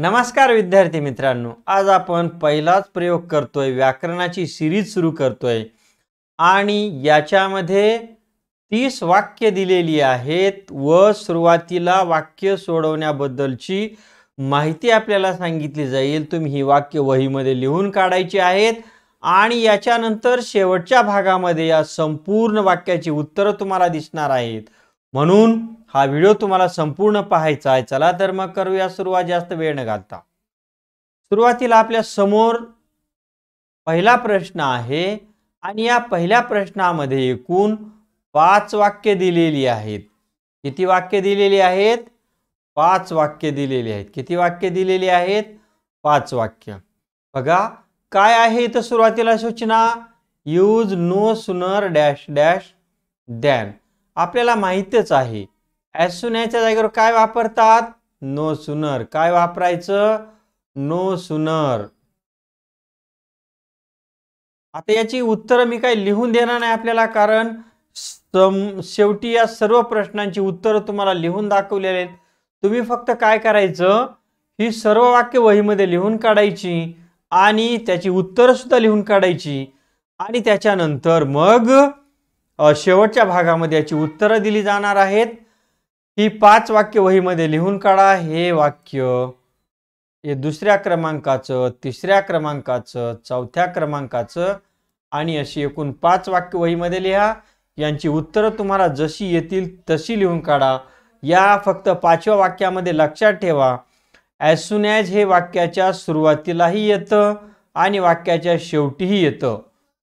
नमस्कार विद्यार्थी मित्रांनो आज आपण पहिलाच प्रयोग करतोय व्याकरणाची सिरीज सुरू करतोय आणि याच्यामध्ये तीस वाक्य दिलेली आहेत व सुरुवातीला वाक्य सोडवण्याबद्दलची माहिती आपल्याला सांगितली जाईल तुम्ही ही वाक्य वहीमध्ये लिहून काढायची आहेत आणि याच्यानंतर शेवटच्या भागामध्ये या संपूर्ण वाक्याची उत्तरं तुम्हाला दिसणार आहेत म्हणून हा व्हिडिओ तुम्हाला संपूर्ण पाहायचा आहे चला तर मग करूया सुरुवात जास्त वेळ न घालता सुरुवातीला आपल्या समोर पहिला प्रश्न आहे आणि या पहिल्या प्रश्नामध्ये एकूण पाच वाक्य दिलेली आहेत किती वाक्य दिलेली आहेत पाच वाक्य दिलेली आहेत किती वाक्य दिलेली आहेत पाच वाक्य बघा काय आहे इथं सुरुवातीला सूचना use no sooner dash dash than आपल्याला माहितच आहे ॲज याच्या जागेवर काय वापरतात नो सुनर काय वापरायचं नो सुनर आता याची उत्तरं मी काही लिहून देणार नाही आपल्याला कारण शेवटी या सर्व प्रश्नांची उत्तरं तुम्हाला लिहून दाखवलेली आहेत तुम्ही फक्त काय करायचं ही सर्व वाक्य वहीमध्ये लिहून काढायची आणि त्याची सुद्धा लिहून काढायची आणि त्याच्यानंतर मग शेवटच्या भागामध्ये याची उत्तरं दिली जाणार आहेत ही पाच वाक्य वहीमध्ये लिहून काढा हे वाक्य हे दुसऱ्या क्रमांकाचं तिसऱ्या क्रमांकाचं चौथ्या क्रमांकाचं आणि अशी एकूण पाच वाक्य वहीमध्ये लिहा यांची उत्तरं तुम्हाला जशी येतील तशी लिहून काढा या फक्त पाचव्या वाक्यामध्ये लक्षात ठेवा ॲज सुन ॲज हे वाक्याच्या सुरुवातीलाही येतं आणि वाक्याच्या शेवटीही येतं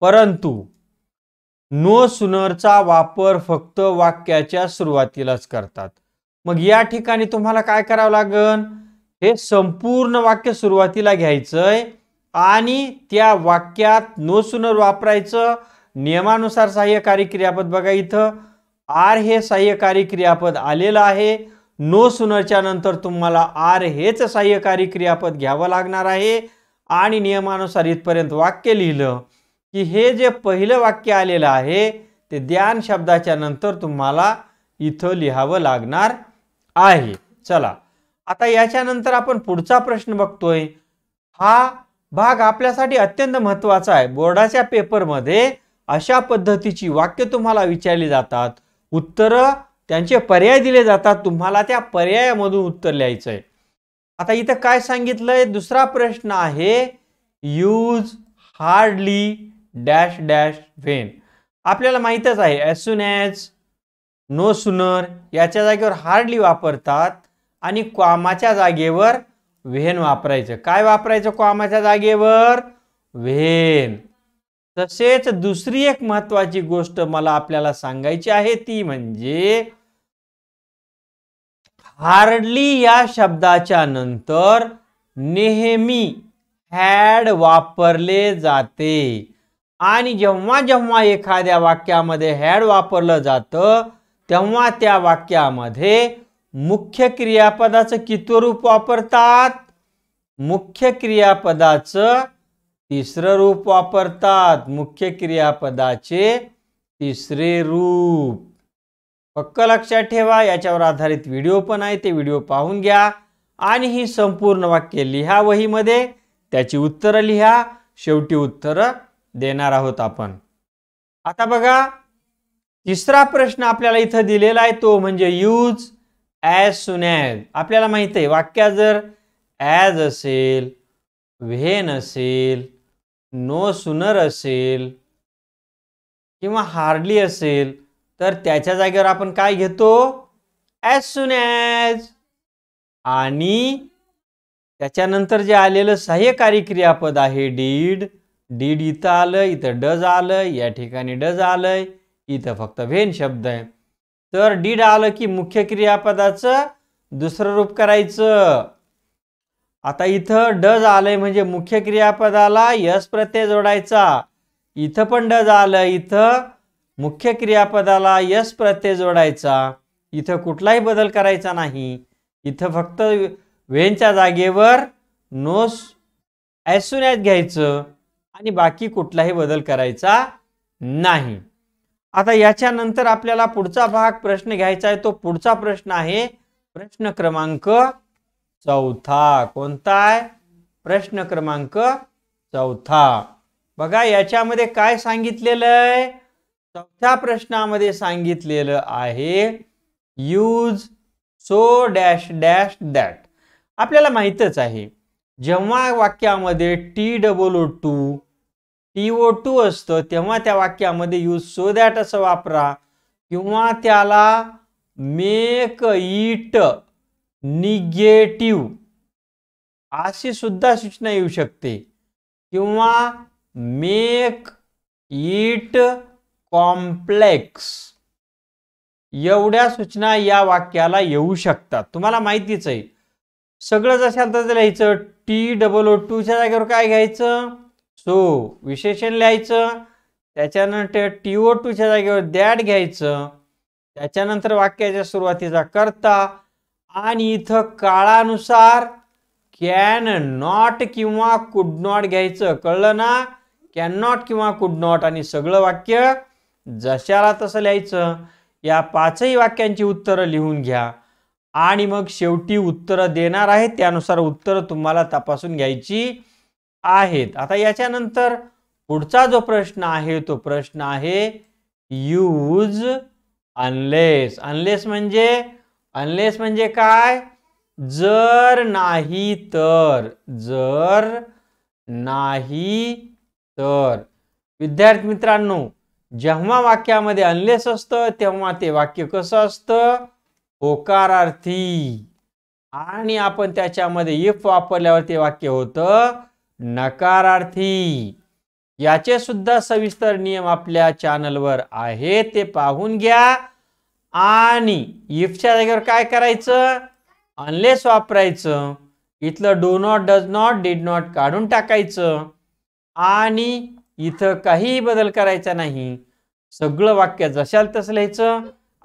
परंतु नो सुनरचा वापर फक्त वाक्याच्या सुरुवातीलाच करतात मग या ठिकाणी तुम्हाला काय करावं लागन हे संपूर्ण वाक्य सुरुवातीला घ्यायचंय आणि त्या वाक्यात नो सुनर वापरायचं नियमानुसार सहाय्यकारी क्रियापद बघा इथं आर हे सहाय्यकारी क्रियापद आलेलं आहे नो सुनरच्या नंतर तुम्हाला आर हेच सहाय्यकारी क्रियापद घ्यावं लागणार आहे आणि नियमानुसार इथपर्यंत वाक्य लिहिलं की हे जे पहिलं वाक्य आलेलं आहे ते ज्ञान शब्दाच्या नंतर तुम्हाला इथं लिहावं लागणार आहे चला आता याच्यानंतर आपण पुढचा प्रश्न बघतोय हा भाग आपल्यासाठी अत्यंत महत्त्वाचा आहे बोर्डाच्या पेपरमध्ये अशा पद्धतीची वाक्य तुम्हाला विचारली जातात उत्तर त्यांचे पर्याय दिले जातात तुम्हाला त्या पर्यायामधून उत्तर लिहायचंय आहे आता इथं काय सांगितलंय दुसरा प्रश्न आहे use hardly dash dash when आपल्याला माहीतच आहे as soon as no sooner याच्या जागेवर हार्डली वापरतात आणि क्वामाच्या जागेवर व्हेन वापरायचं काय वापरायचं क्वामाच्या जागेवर व्हेन तसेच दुसरी एक महत्वाची गोष्ट मला आपल्याला सांगायची आहे ती म्हणजे हार्डली या शब्दाच्या नंतर नेहमी हॅड वापरले जाते आणि जेव्हा जेव्हा एखाद्या वाक्यामध्ये हॅड वापरलं जातं तेव्हा त्या वाक्यामध्ये मुख्य क्रियापदाचं कितव रूप वापरतात मुख्य क्रियापदाचं तिसरं रूप वापरतात मुख्य क्रियापदाचे तिसरे रूप पक्क लक्षात ठेवा याच्यावर आधारित व्हिडिओ पण आहे ते व्हिडिओ पाहून घ्या आणि ही संपूर्ण वाक्य लिहा वहीमध्ये त्याची उत्तरं लिहा शेवटी उत्तरं देणार आहोत आपण आता बघा तिसरा प्रश्न आपल्याला इथं दिलेला आहे तो म्हणजे यूज ॲज सुन ॲज आपल्याला माहित आहे वाक्या जर ॲज असेल व्हेन असेल नो सुनर असेल किंवा हार्डली असेल तर त्याच्या जागेवर आपण काय घेतो ॲज सुन ॲज आणि त्याच्यानंतर जे आलेलं सहाय्यकारी क्रियापद आहे डीड डीड इथं आलं इथं डज आलं या ठिकाणी डज आलंय इथं फक्त व्हेन शब्द आहे तर डीड आलं की मुख्य क्रियापदाचं दुसरं रूप करायचं आता इथं डज आलंय म्हणजे मुख्य क्रियापदाला यश प्रत्यय जोडायचा इथं पण डज आलं इथं मुख्य क्रियापदाला यश प्रत्यय जोडायचा इथं कुठलाही बदल करायचा नाही इथं फक्त वेनच्या जागेवर नोस ॲज घ्यायचं आणि बाकी कुठलाही बदल करायचा नाही आता याच्यानंतर आपल्याला पुढचा भाग प्रश्न घ्यायचा आहे तो पुढचा प्रश्न आहे प्रश्न क्रमांक चौथा कोणता आहे प्रश्न क्रमांक चौथा बघा याच्यामध्ये काय सांगितलेलं आहे चौथ्या प्रश्नामध्ये सांगितलेलं आहे use so dash dash that आपल्याला माहितच आहे जेव्हा वाक्यामध्ये T double O too T O to असतं तेव्हा त्या वाक्यामध्ये यूज सो दॅट असं वापरा किंवा त्याला मेक इट निगेटिव्ह अशी सुद्धा सूचना येऊ शकते किंवा मेक इट कॉम्प्लेक्स एवढ्या सूचना या वाक्याला येऊ शकतात तुम्हाला माहितीच आहे सगळं जसं आता लिहायचं टी डबल ओ टूच्या जागेवर काय घ्यायचं सो विशेषण लिहायचं त्याच्यानंतर टी ओ टूच्या जागेवर दॅट घ्यायचं त्याच्यानंतर वाक्याच्या सुरुवातीचा करता आणि इथं काळानुसार कॅन नॉट किंवा कुड नॉट घ्यायचं कळलं ना कॅन नॉट किंवा कुड नॉट आणि सगळं वाक्य जशाला तसं लिहायचं या पाचही वाक्यांची उत्तरं लिहून घ्या आणि मग शेवटी उत्तरं देणार आहे त्यानुसार उत्तरं तुम्हाला तपासून घ्यायची आहेत आता याच्यानंतर पुढचा जो प्रश्न आहे तो प्रश्न आहे यूज अनलेस अनलेस म्हणजे अनलेस म्हणजे काय जर नाही तर जर नाही तर विद्यार्थी मित्रांनो जेव्हा वाक्यामध्ये अनलेस असतं तेव्हा ते वाक्य कसं असतं होकारार्थी आणि आपण त्याच्यामध्ये इफ वापरल्यावर ते वाक्य होतं नकारार्थी याचे सुद्धा सविस्तर नियम आपल्या चॅनलवर आहे ते पाहून घ्या आणि इफच्या जागेवर काय करायचं अनलेस वापरायचं इथलं do not does not did not काढून टाकायचं आणि इथं काहीही बदल करायचा नाही सगळं वाक्य जशाल तसं लिहायचं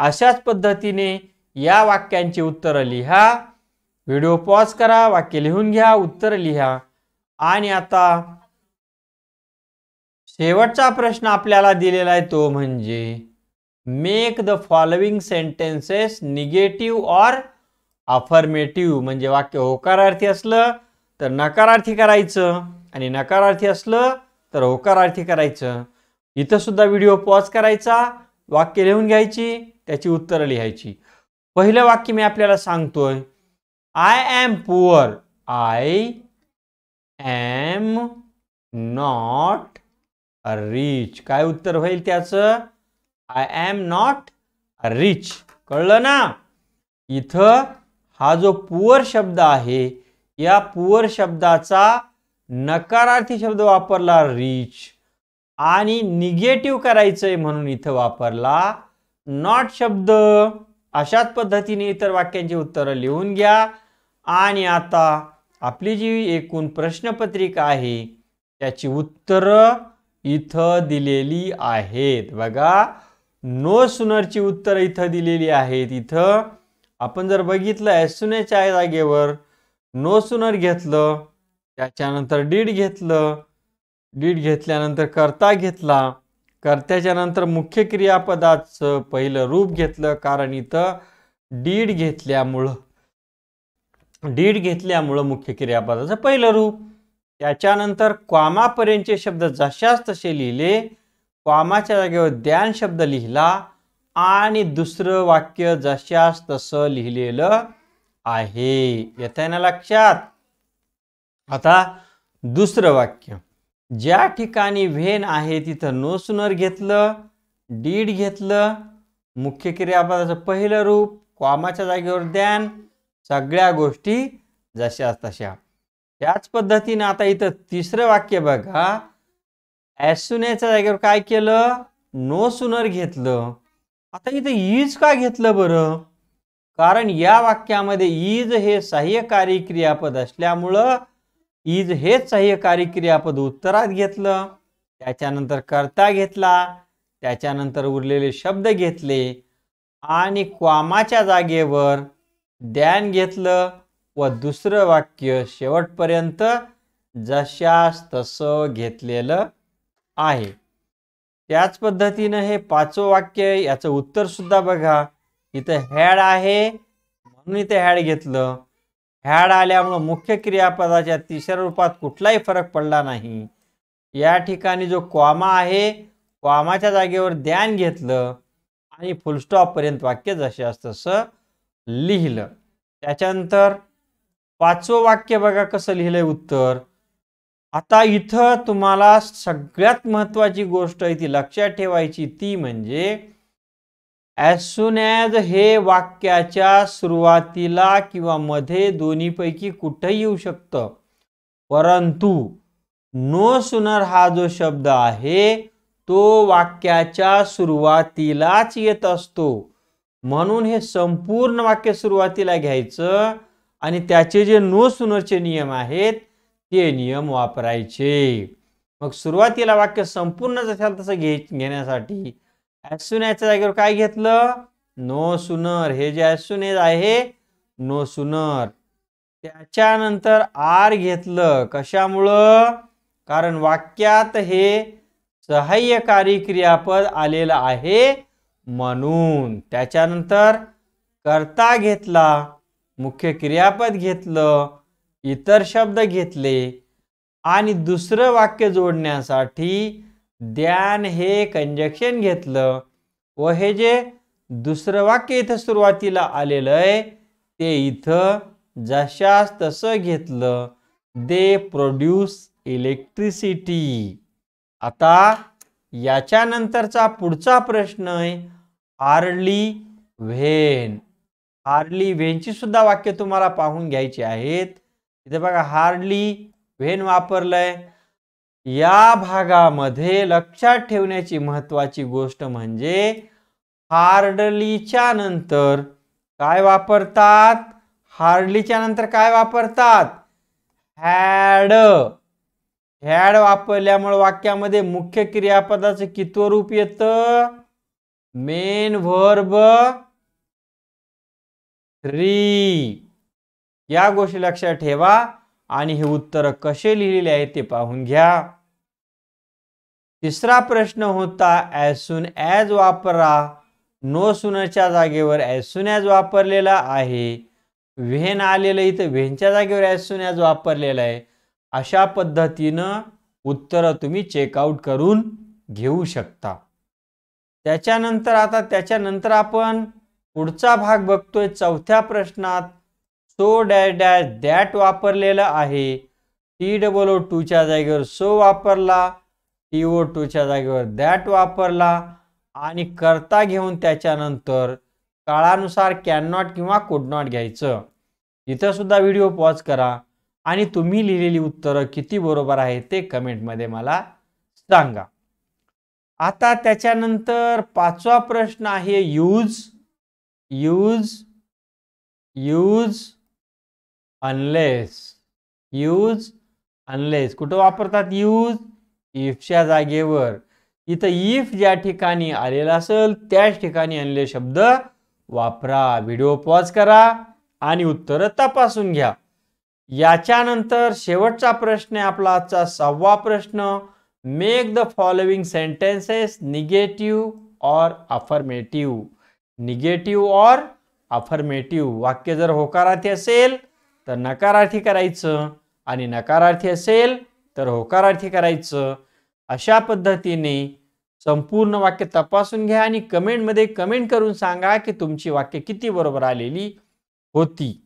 अशाच पद्धतीने या वाक्यांची उत्तरं लिहा व्हिडिओ पॉज करा वाक्य लिहून घ्या उत्तरं लिहा आणि आता शेवटचा प्रश्न आपल्याला दिलेला आहे तो म्हणजे make the following sentences negative or affirmative म्हणजे वाक्य होकारार्थी असलं तर नकारार्थी करायचं आणि नकारार्थी असलं तर होकारार्थी करायचं इथं सुद्धा व्हिडिओ पॉज करायचा वाक्य लिहून घ्यायची त्याची उत्तरं लिहायची पहिलं वाक्य मी आपल्याला सांगतोय I am poor I am not rich काय उत्तर होईल त्याचं आय एम नॉट रिच कळलं ना इथं हा जो पुअर शब्द आहे या पुअर शब्दाचा नकारार्थी शब्द वापरला रिच आणि निगेटिव्ह करायचंय म्हणून इथं वापरला नॉट शब्द अशाच पद्धतीने इतर वाक्यांची उत्तरं लिहून घ्या आणि आता आपली जी एकूण प्रश्नपत्रिका आहे त्याची उत्तरं इथं दिलेली आहेत बघा नो सुनरची उत्तरं इथं दिलेली आहेत इथं आपण जर बघितलं सुनेच्या जागेवर नो सुनर घेतलं त्याच्यानंतर डीड घेतलं डीड घेतल्यानंतर कर्ता घेतला कर्त्याच्या नंतर मुख्य क्रियापदाचं पहिलं रूप घेतलं कारण इथं डीड घेतल्यामुळं डीड घेतल्यामुळं मुख्य क्रियापदाचं पहिलं रूप त्याच्यानंतर क्वामापर्यंतचे शब्द जशाच तसे लिहिले क्वामाच्या जागेवर ध्यान शब्द लिहिला आणि दुसरं वाक्य जशास तसं लिहिलेलं आहे येत ना लक्षात आता दुसरं वाक्य ज्या ठिकाणी व्हेन आहे तिथं नो सुनर घेतलं डीड घेतलं मुख्य क्रियापदाचं पहिलं रूप क्वामाच्या जागेवर द्यान सगळ्या गोष्टी जशा तशा त्याच पद्धतीने आता इथं तिसरं वाक्य बघा ॲसुनेच्या जागेवर काय केलं नो सुनर घेतलं आता इथं ईज का घेतलं बरं कारण या वाक्यामध्ये ईज हे सहाय्यकारी क्रियापद असल्यामुळं ईज हेच सहाय्यकारी क्रियापद उत्तरात घेतलं त्याच्यानंतर कर्ता घेतला त्याच्यानंतर उरलेले शब्द घेतले आणि क्वामाच्या जागेवर ध्यान घेतलं व दुसरं वाक्य शेवटपर्यंत जशास तसं घेतलेलं आहे त्याच पद्धतीनं हे पाचवं वाक्य याचं उत्तरसुद्धा बघा इथं हॅड आहे म्हणून इथे हॅड घेतलं हॅड आल्यामुळं मुख्य क्रियापदाच्या तिसऱ्या रूपात कुठलाही फरक पडला नाही या ठिकाणी जो क्वामा आहे क्वामाच्या जागेवर ध्यान घेतलं आणि फुलस्टॉपपर्यंत वाक्य जसे असतं तसं लिहिलं त्याच्यानंतर पाचवं वाक्य बघा कसं लिहिलंय उत्तर आता इथं तुम्हाला सगळ्यात महत्वाची गोष्ट आहे ती लक्षात ठेवायची ती म्हणजे ॲज सुन ॲज हे वाक्याच्या सुरुवातीला किंवा मध्ये दोन्हीपैकी कुठंही येऊ शकतं परंतु नो सुनर हा जो शब्द आहे तो वाक्याच्या सुरुवातीलाच येत असतो म्हणून हे संपूर्ण वाक्य सुरुवातीला घ्यायचं आणि त्याचे जे नो सुनरचे नियम आहेत ते नियम वापरायचे मग सुरुवातीला वाक्य संपूर्ण असेल तसं घे घेण्यासाठी ॲसुन्याच्या जागेवर काय घेतलं नो सुनर हे जे ॲसून आहे नो सुनर त्याच्यानंतर आर घेतलं कशामुळं कारण वाक्यात हे सहाय्यकारी क्रियापद आलेलं आहे म्हणून त्याच्यानंतर करता घेतला मुख्य क्रियापद घेतलं इतर शब्द घेतले आणि दुसरं वाक्य जोडण्यासाठी ध्यान हे कंजक्शन घेतलं व हे जे दुसरं वाक्य इथं सुरुवातीला आलेलं आहे ते इथं जशास तसं घेतलं दे प्रोड्यूस इलेक्ट्रिसिटी आता याच्यानंतरचा पुढचा प्रश्न आहे हार्डली व्हेन हार्ली व्हेनची सुद्धा वाक्य तुम्हाला पाहून घ्यायची आहेत इथे बघा हार्डली व्हेन वापरलंय या भागामध्ये लक्षात ठेवण्याची महत्वाची गोष्ट म्हणजे हार्डलीच्या नंतर काय वापरतात हार्डलीच्या नंतर काय वापरतात हॅड हॅड वापरल्यामुळे वाक्यामध्ये मुख्य क्रियापदाचं कितव रूप येत मेन व्हर्ब थ्री या गोष्टी लक्षात ठेवा आणि हे उत्तर कसे लिहिलेले आहे ते पाहून घ्या तिसरा प्रश्न होता ॲज ॲज वापरा नो सुनच्या जागेवर ॲज ॲज वापरलेला आहे व्हेन आलेलं इथं व्हेनच्या जागेवर ॲज ॲज वापरलेला आहे अशा पद्धतीनं उत्तरं तुम्ही चेकआउट करून घेऊ शकता त्याच्यानंतर आता त्याच्यानंतर आपण पुढचा भाग बघतोय चौथ्या प्रश्नात सो डॅश डॅश दॅट वापरलेलं आहे टी डबल ओ टूच्या जागेवर सो वापरला टी ओ टूच्या जागेवर दॅट वापरला आणि करता घेऊन त्याच्यानंतर काळानुसार कॅन नॉट किंवा कुड नॉट घ्यायचं इथं सुद्धा व्हिडिओ पॉज करा आणि तुम्ही लिहिलेली उत्तरं किती बरोबर आहे ते कमेंटमध्ये मला सांगा आता त्याच्यानंतर पाचवा प्रश्न आहे use use use unless use unless कुठं वापरतात यूज इफच्या जागेवर इथं इफ ज्या ठिकाणी आलेला असेल त्याच ठिकाणी अनलेस शब्द वापरा व्हिडिओ पॉज करा आणि उत्तरं तपासून घ्या याच्यानंतर शेवटचा प्रश्न आहे आपला आजचा सहावा प्रश्न make the following sentences negative or affirmative negative or affirmative वाक्य जर होकारार्थी असेल तर नकारार्थी करायचं आणि नकारार्थी असेल तर होकारार्थी करायचं अशा पद्धतीने संपूर्ण वाक्य तपासून घ्या आणि कमेंटमध्ये कमेंट करून सांगा की तुमची वाक्य किती बरोबर आलेली होती